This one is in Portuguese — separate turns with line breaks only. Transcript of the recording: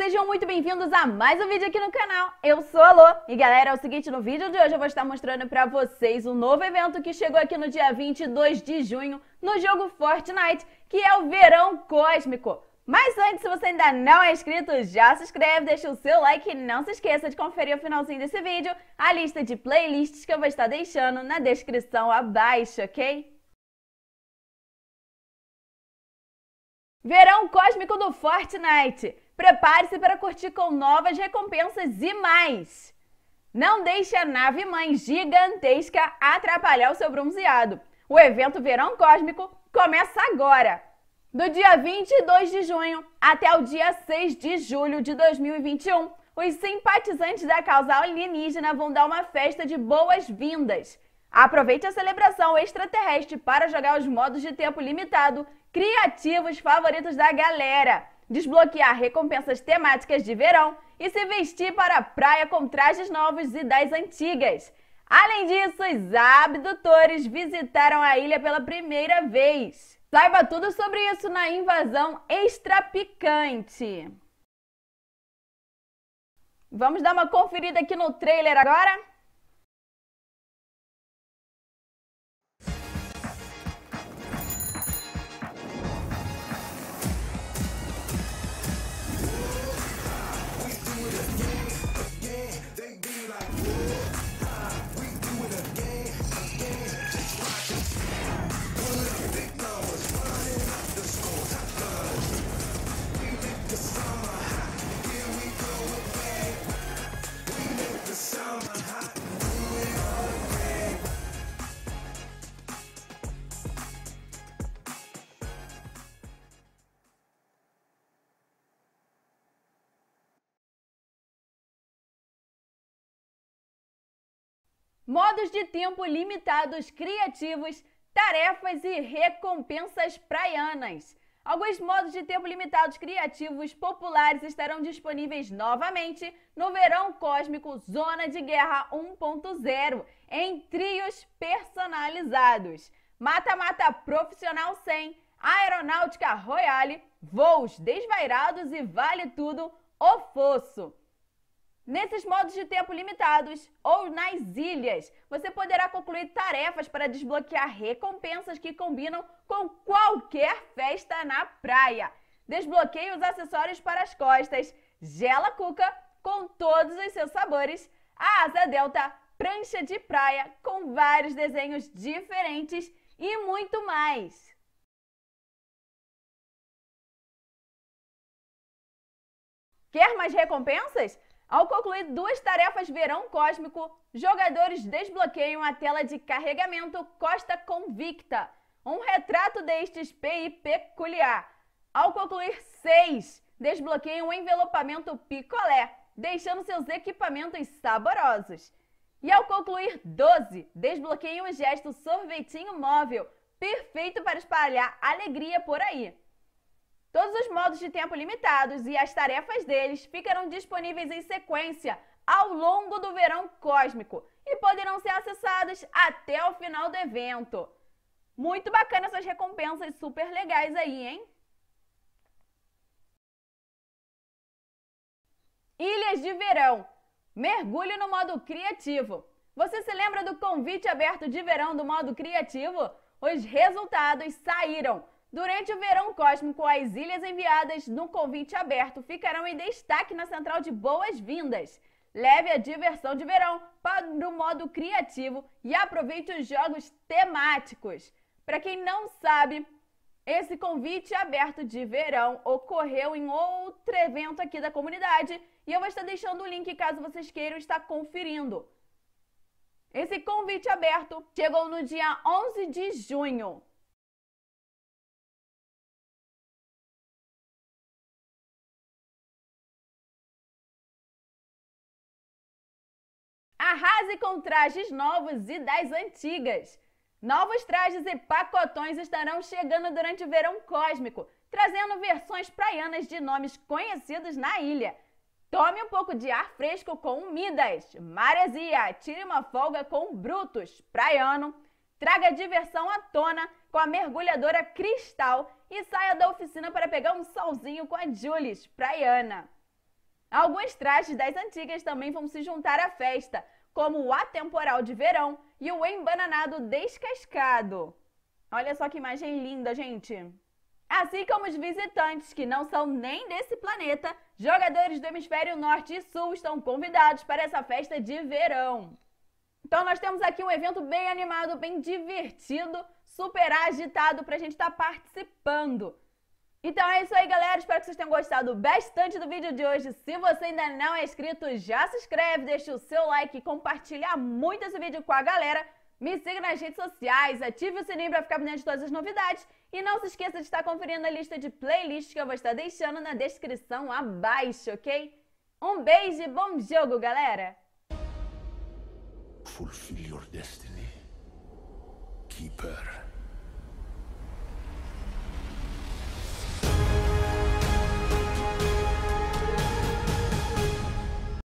sejam muito bem-vindos a mais um vídeo aqui no canal. Eu sou a Lô. E galera, é o seguinte, no vídeo de hoje eu vou estar mostrando pra vocês um novo evento que chegou aqui no dia 22 de junho no jogo Fortnite, que é o Verão Cósmico. Mas antes, se você ainda não é inscrito, já se inscreve, deixa o seu like e não se esqueça de conferir o finalzinho desse vídeo, a lista de playlists que eu vou estar deixando na descrição abaixo, ok? Verão Cósmico do Fortnite. Prepare-se para curtir com novas recompensas e mais! Não deixe a nave mãe gigantesca atrapalhar o seu bronzeado. O evento Verão Cósmico começa agora! Do dia 22 de junho até o dia 6 de julho de 2021, os simpatizantes da causa alienígena vão dar uma festa de boas-vindas. Aproveite a celebração extraterrestre para jogar os modos de tempo limitado, criativos favoritos da galera desbloquear recompensas temáticas de verão e se vestir para a praia com trajes novos e das antigas. Além disso, os abdutores visitaram a ilha pela primeira vez. Saiba tudo sobre isso na invasão extrapicante. Vamos dar uma conferida aqui no trailer agora? modos de tempo limitados criativos, tarefas e recompensas praianas. Alguns modos de tempo limitados criativos populares estarão disponíveis novamente no Verão Cósmico Zona de Guerra 1.0 em trios personalizados. Mata-mata profissional 100, aeronáutica royale, voos desvairados e vale tudo, o fosso. Nesses modos de tempo limitados ou nas ilhas, você poderá concluir tarefas para desbloquear recompensas que combinam com qualquer festa na praia. Desbloqueie os acessórios para as costas, gela cuca com todos os seus sabores, a asa delta, prancha de praia com vários desenhos diferentes e muito mais. Quer mais recompensas? Ao concluir duas tarefas verão cósmico, jogadores desbloqueiam a tela de carregamento Costa Convicta, um retrato destes PI peculiar. Ao concluir seis, desbloqueiam o envelopamento picolé, deixando seus equipamentos saborosos. E ao concluir 12, desbloqueiam o gesto sorvetinho móvel, perfeito para espalhar alegria por aí. Todos os modos de tempo limitados e as tarefas deles ficarão disponíveis em sequência ao longo do verão cósmico e poderão ser acessados até o final do evento. Muito bacana essas recompensas super legais aí, hein? Ilhas de Verão. Mergulhe no modo criativo. Você se lembra do convite aberto de verão do modo criativo? Os resultados saíram. Durante o verão cósmico, as ilhas enviadas no convite aberto ficarão em destaque na central de boas-vindas. Leve a diversão de verão para o modo criativo e aproveite os jogos temáticos. Para quem não sabe, esse convite aberto de verão ocorreu em outro evento aqui da comunidade e eu vou estar deixando o link caso vocês queiram estar conferindo. Esse convite aberto chegou no dia 11 de junho. Arrase com trajes novos e das antigas. Novos trajes e pacotões estarão chegando durante o verão cósmico, trazendo versões praianas de nomes conhecidos na ilha. Tome um pouco de ar fresco com Midas, Maresia, tire uma folga com Brutus, Praiano, traga diversão à tona com a mergulhadora Cristal e saia da oficina para pegar um solzinho com a Julis, Praiana. Alguns trajes das antigas também vão se juntar à festa, como o atemporal de verão e o embananado descascado. Olha só que imagem linda, gente! Assim como os visitantes, que não são nem desse planeta, jogadores do hemisfério norte e sul estão convidados para essa festa de verão. Então, nós temos aqui um evento bem animado, bem divertido, super agitado para a gente estar tá participando. Então é isso aí, galera. Espero que vocês tenham gostado bastante do vídeo de hoje. Se você ainda não é inscrito, já se inscreve, deixa o seu like, compartilha muito esse vídeo com a galera. Me siga nas redes sociais, ative o sininho para ficar por dentro de todas as novidades. E não se esqueça de estar conferindo a lista de playlists que eu vou estar deixando na descrição abaixo, ok? Um beijo e bom jogo, galera! Fulfill your destiny. Keeper.